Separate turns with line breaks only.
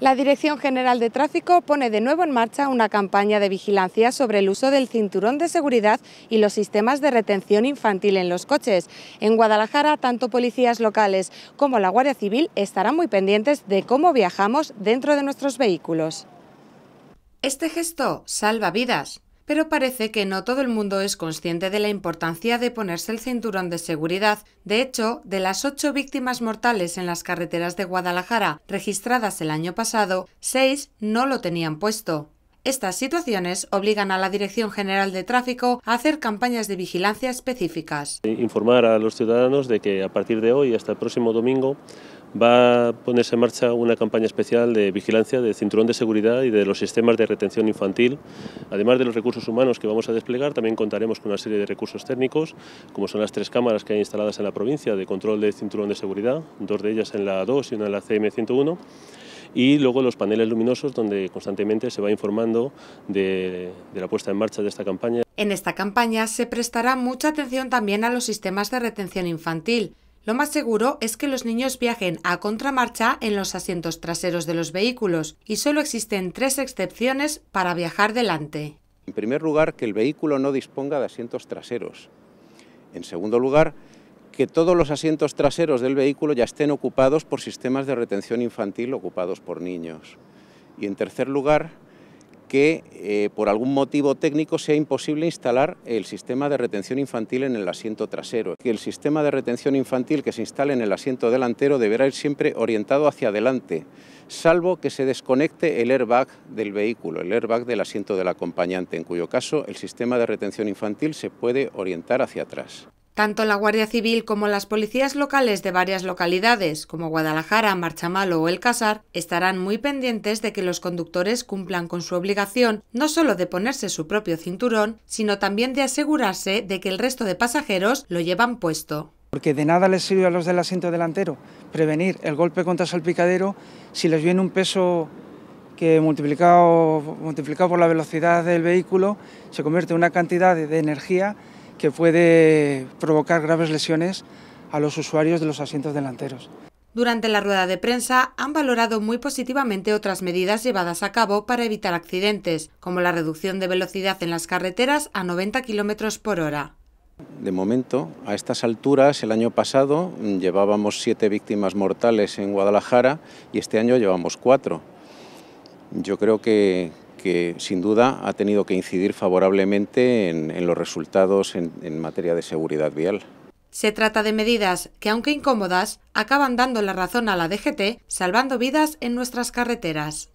La Dirección General de Tráfico pone de nuevo en marcha una campaña de vigilancia sobre el uso del cinturón de seguridad y los sistemas de retención infantil en los coches. En Guadalajara, tanto policías locales como la Guardia Civil estarán muy pendientes de cómo viajamos dentro de nuestros vehículos. Este gesto salva vidas. Pero parece que no todo el mundo es consciente de la importancia de ponerse el cinturón de seguridad. De hecho, de las ocho víctimas mortales en las carreteras de Guadalajara registradas el año pasado, seis no lo tenían puesto. Estas situaciones obligan a la Dirección General de Tráfico a hacer campañas de vigilancia específicas.
Informar a los ciudadanos de que a partir de hoy hasta el próximo domingo va a ponerse en marcha una campaña especial de vigilancia del cinturón de seguridad y de los sistemas de retención infantil. Además de los recursos humanos que vamos a desplegar, también contaremos con una serie de recursos técnicos, como son las tres cámaras que hay instaladas en la provincia de control del cinturón de seguridad, dos de ellas en la 2 y una en la CM101 y luego los paneles luminosos donde constantemente se va informando de, la puesta en marcha de esta campaña.
En esta campaña se prestará mucha atención también a los sistemas de retención infantil, lo más seguro es que los niños viajen a contramarcha en los asientos traseros de los vehículos y solo existen tres excepciones para viajar delante.
En primer lugar, que el vehículo no disponga de asientos traseros. En segundo lugar, que todos los asientos traseros del vehículo ya estén ocupados por sistemas de retención infantil ocupados por niños. Y en tercer lugar, que eh, por algún motivo técnico sea imposible instalar el sistema de retención infantil en el asiento trasero. Que el sistema de retención infantil que se instale en el asiento delantero deberá ir siempre orientado hacia adelante, salvo que se desconecte el airbag del vehículo, el airbag del asiento del acompañante, en cuyo caso el sistema de retención infantil se puede orientar hacia atrás.
Tanto la Guardia Civil como las policías locales de varias localidades, como Guadalajara, Marchamalo o El Casar, estarán muy pendientes de que los conductores cumplan con su obligación no solo de ponerse su propio cinturón, sino también de asegurarse de que el resto de pasajeros lo llevan puesto.
Porque de nada les sirve a los del asiento delantero prevenir el golpe contra el salpicadero si les viene un peso que multiplicado, multiplicado por la velocidad del vehículo se convierte en una cantidad de energía que puede provocar graves lesiones a los usuarios de los asientos delanteros.
Durante la rueda de prensa han valorado muy positivamente otras medidas llevadas a cabo para evitar accidentes, como la reducción de velocidad en las carreteras a 90 km por hora.
De momento, a estas alturas, el año pasado llevábamos siete víctimas mortales en Guadalajara y este año llevamos cuatro. Yo creo que, que sin duda ha tenido que incidir favorablemente en, los resultados en materia de seguridad vial.
Se trata de medidas que, aunque incómodas, acaban dando la razón a la DGT, salvando vidas en nuestras carreteras.